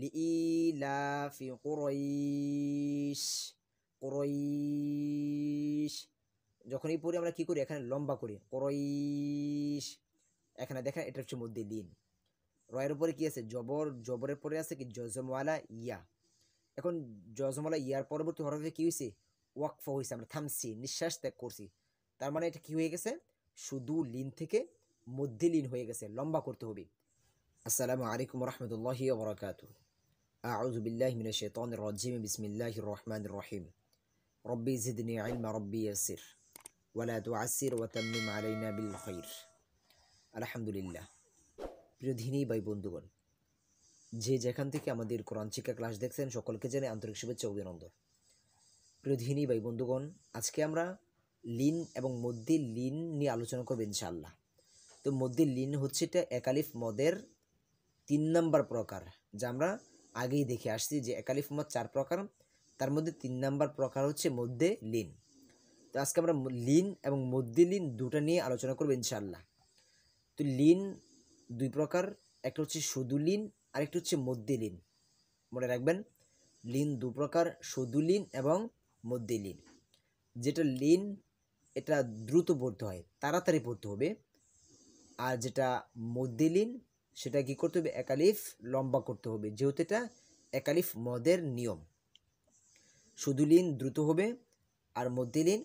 لإيلاف قريش قريش যখন এই পড়ি আমরা কি করি এখানে লম্বা করি করইস এখানে দেখেন এটা হচ্ছে মধ্যে দিন রয়ের উপরে কি আছে জবর জবরের পরে আছে কি জজমওয়ালা ইয়া এখন জজমওয়ালা ইয়ার পরবর্তী হরফে কী হয়েছে ওয়াকফ হয়েছে আমরা থামছি নিঃশ্বাস ত্যাগ করছি তার মানে এটা কী হয়ে গেছে শুধু লিন থেকে মধ্যে লিন হয়ে গেছে লম্বা করতে হবে আসসালামু আলাইকুম রহমতুল্লাহি বরাকাতু আউজুবিল্লাহ মিনা শেতন রজিম বিসমিল্লাহ রহমান রহিম রব্বি জিদনি আলমা রব্বি ইয়াসির ওয়ালা তু আসির ওয়াতাম্মিম আলাইনা বিল খৈর আলহামদুলিল্লাহ প্রিয় ধিনী ভাই বন্ধুগণ যে যেখান থেকে আমাদের কোরআন শিক্ষা ক্লাস দেখছেন সকলকে জানে আন্তরিক শুভেচ্ছা অভিনন্দন প্রিয় ধিনী ভাই বন্ধুগণ আজকে আমরা লিন এবং মদ্দি লিন নিয়ে আলোচনা করবো ইনশাল্লাহ তো মদ্দি লিন হচ্ছে এটা একালিফ মদের তিন নম্বর প্রকার যা আমরা আগেই দেখে আসছি যে একালিফ মত চার প্রকার তার মধ্যে তিন নাম্বার প্রকার হচ্ছে মধ্যে লিন তো আজকে আমরা লিন এবং মধ্যে লিন দুটা নিয়ে আলোচনা করবো ইনশাল্লাহ তো লিন দুই প্রকার একটা হচ্ছে শুধু লিন আরেকটা হচ্ছে মধ্যে লিন মনে রাখবেন লিন দু প্রকার শুধু লিন এবং মধ্যে লিন যেটা লিন এটা দ্রুত পড়তে হয় তাড়াতাড়ি পড়তে হবে আর যেটা মধ্যে লিন সেটা কি করতে হবে একালিফ লম্বা করতে হবে যেহেতু এটা একালিফ মদের নিয়ম শুধু লিন দ্রুত হবে আর মধ্যে লিন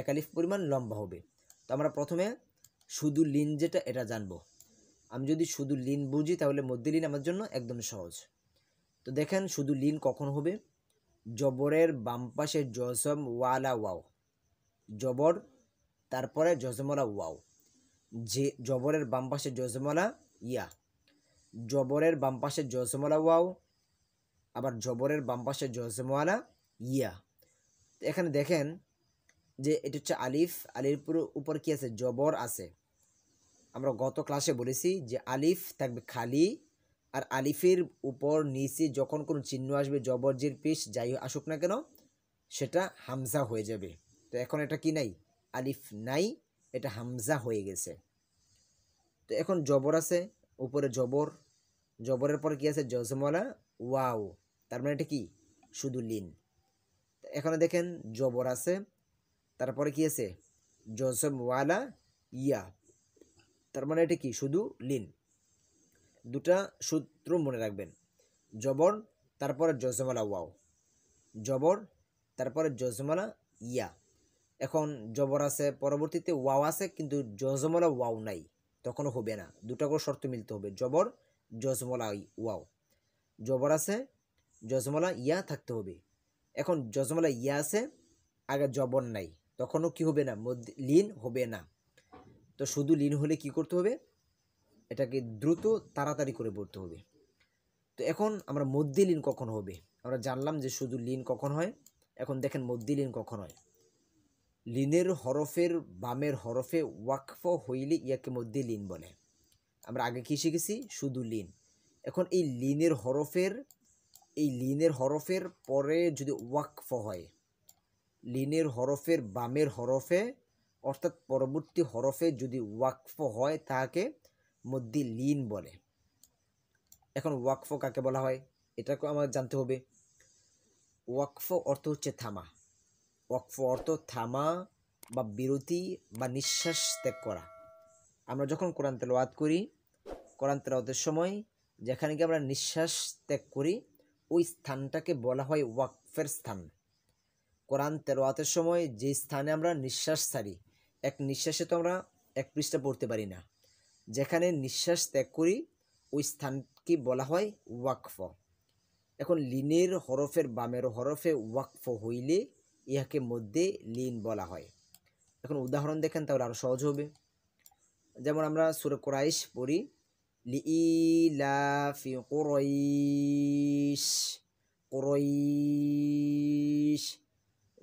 একালিফ পরিমাণ লম্বা হবে তো আমরা প্রথমে শুধু লিন যেটা এটা জানবো আমি যদি শুধু লিন বুঝি তাহলে মধ্যে লিন আমার জন্য একদম সহজ তো দেখেন শুধু লিন কখন হবে জবরের বাম পাশে জসম ওয়ালা ওয়াও জবর তারপরে জজমলা ওয়াও যে জবরের বাম পাশে জজমলা ইয়া জবরের বাম পাশে জসেমলা ওয়াও আবার জবরের বাম পাশে জসেমওয়ালা ইয়া এখানে দেখেন যে এটা হচ্ছে আলিফ আলির উপর কি আছে জবর আছে আমরা গত ক্লাসে বলেছি যে আলিফ থাকবে খালি আর আলিফের উপর নিচে যখন কোনো চিহ্ন আসবে জবরজির পিস যাই আসুক না কেন সেটা হামজা হয়ে যাবে তো এখন এটা কি নাই আলিফ নাই এটা হামজা হয়ে গেছে তো এখন জবর আছে উপরে জবর জবরের পর কি আছে জজমলা ওয়াও তার মানে এটা কি শুধু লিন এখানে দেখেন জবর আছে তারপরে কি আছে জজমওয়ালা ইয়া তার মানে এটা কি শুধু লিন দুটা সূত্র মনে রাখবেন জবর তারপরে জজমালা ওয়াও জবর তারপরে জজমালা ইয়া এখন জবর আছে পরবর্তীতে ওয়াও আছে কিন্তু জজমালা ওয়াও নাই তখনও হবে না দুটা করে শর্ত মিলতে হবে জবর যজমলা ওয়াও জবর আছে যজমলা ইয়া থাকতে হবে এখন যজমলা ইয়া আছে আগে জবর নাই তখনও কি হবে না লিন হবে না তো শুধু লিন হলে কি করতে হবে এটাকে দ্রুত তাড়াতাড়ি করে পড়তে হবে তো এখন আমরা মধ্যে লিন কখন হবে আমরা জানলাম যে শুধু লিন কখন হয় এখন দেখেন মধ্যে লিন কখন হয় লিনের হরফের বামের হরফে ওয়াকফ হইলে ইয়াকে মধ্যে লিন বলে আমরা আগে কী শিখেছি শুধু লিন এখন এই লিনের হরফের এই লিনের হরফের পরে যদি ওয়াকফ হয় লিনের হরফের বামের হরফে অর্থাৎ পরবর্তী হরফে যদি ওয়াকফ হয় তাকে মধ্যে লিন বলে এখন ওয়াকফ কাকে বলা হয় এটাকে আমাদের জানতে হবে ওয়াকফ অর্থ হচ্ছে থামা ওয়াকফ অর্থ থামা বা বিরতি বা নিঃশ্বাস ত্যাগ করা আমরা যখন কোরআন তেলাওয়াত করি কোরআন তেলাওয়াতের সময় যেখানে গিয়ে আমরা নিঃশ্বাস ত্যাগ করি ওই স্থানটাকে বলা হয় ওয়াকফের স্থান কোরআন তেলাওয়াতের সময় যে স্থানে আমরা নিঃশ্বাস ছাড়ি এক নিঃশ্বাসে তো আমরা এক পৃষ্ঠা পড়তে পারি না যেখানে নিঃশ্বাস ত্যাগ করি ওই স্থানকে বলা হয় ওয়াকফ এখন লিনের হরফের বামের হরফে ওয়াকফ হইলে ইহাকে মধ্যে লীন বলা হয় এখন উদাহরণ দেখেন তাহলে আরও সহজ হবে যেমন আমরা সুরে কোরাইশ পড়ি লি ইলাফি কোরইশ কোরাইশ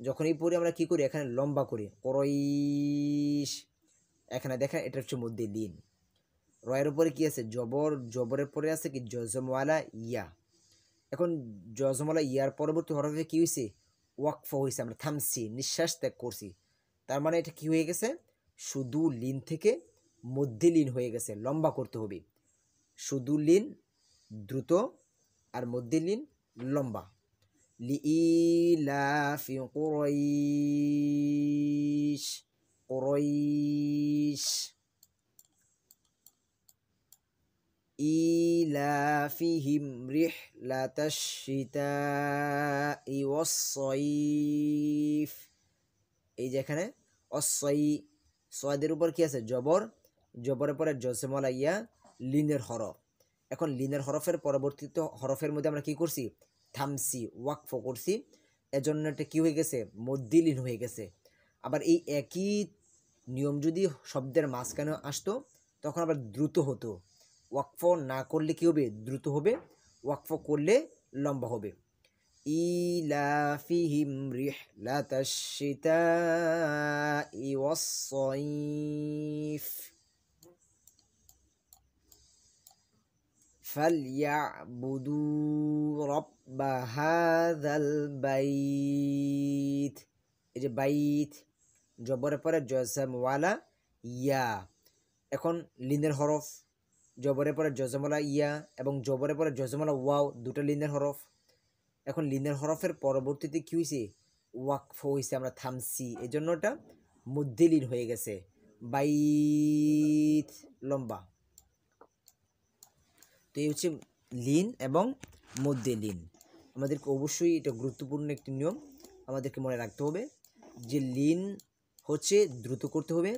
যখনই পড়ি আমরা কি করি এখানে লম্বা করি কোরইশ এখানে দেখেন এটা হচ্ছে মধ্যে লিন রয়ের উপরে কি আছে জবর জবরের পরে আছে কি জজমওয়ালা ইয়া এখন জজমওয়ালা ইয়ার পরবর্তী হরফে কি হয়েছে ওয়াক ফ হয়েছে আমরা থামছি নিঃশ্বাস ত্যাগ করছি তার মানে এটা কি হয়ে গেছে শুধু লিন থেকে মধ্যে লিন হয়ে গেছে লম্বা করতে হবে শুধু লিন দ্রুত আর মধ্যে লিন লম্বা লিইলাফি কুরাইশ করই ই إيلافهم رحلة الشتاء والصيف এই যেখানে এখানে অসই উপর কি আছে জবর জবরের পরে জসেমলা ইয়া লিনের হরফ এখন লিনের হরফের পরবর্তীত হরফের মধ্যে আমরা কি করছি থামছি ওয়াকফ করছি এজন্য এটা কী হয়ে গেছে মদ্দিলিন হয়ে গেছে আবার এই একই নিয়ম যদি শব্দের মাঝখানে আসতো তখন আবার দ্রুত হতো ওয়াকফ না করলে কী হবে দ্রুত হবে ওয়াকফ করলে লম্বা হবে ইলাফিহিম রিহলাতাশিতা ইওয়াসসাইফ فليعبدوا رب هذا البيت এই যে বাইত জবরের পরে জয়সাম ওয়ালা ইয়া এখন লিনের হরফ জবরের পরে জজমলা ইয়া এবং জবরের পরে জজমলা ওয়াও দুটো লিনের হরফ এখন লিনের হরফের পরবর্তীতে কী হয়েছে ওয়াকফ হয়েছে আমরা থামছি এই জন্য ওটা মধ্যলিন হয়ে গেছে বাই লম্বা তো এই হচ্ছে লিন এবং মধ্যে লিন আমাদেরকে অবশ্যই এটা গুরুত্বপূর্ণ একটি নিয়ম আমাদেরকে মনে রাখতে হবে যে লিন হচ্ছে দ্রুত করতে হবে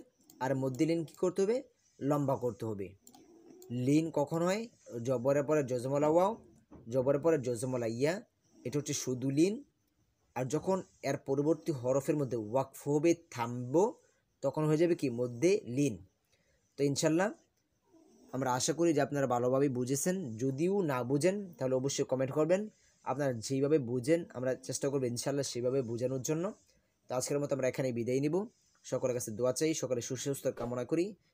আর মধ্যে লিন কী করতে হবে লম্বা করতে হবে লিন কখন হয় জবরের পরে জজমলা ওয়াও জবরের পরে জজমলা ইয়া এটা হচ্ছে শুধু লিন আর যখন এর পরবর্তী হরফের মধ্যে ওয়াকফ হবে থামব তখন হয়ে যাবে কি মধ্যে লিন তো ইনশাল্লাহ আমরা আশা করি যে আপনারা ভালোভাবে বুঝেছেন যদিও না বুঝেন তাহলে অবশ্যই কমেন্ট করবেন আপনারা যেইভাবে বুঝেন আমরা চেষ্টা করবো ইনশাল্লাহ সেইভাবে বোঝানোর জন্য তো আজকের মতো আমরা এখানেই বিদায় নিব সকলের কাছে দোয়া চাই সকলে সুস্বাস্থ্য কামনা করি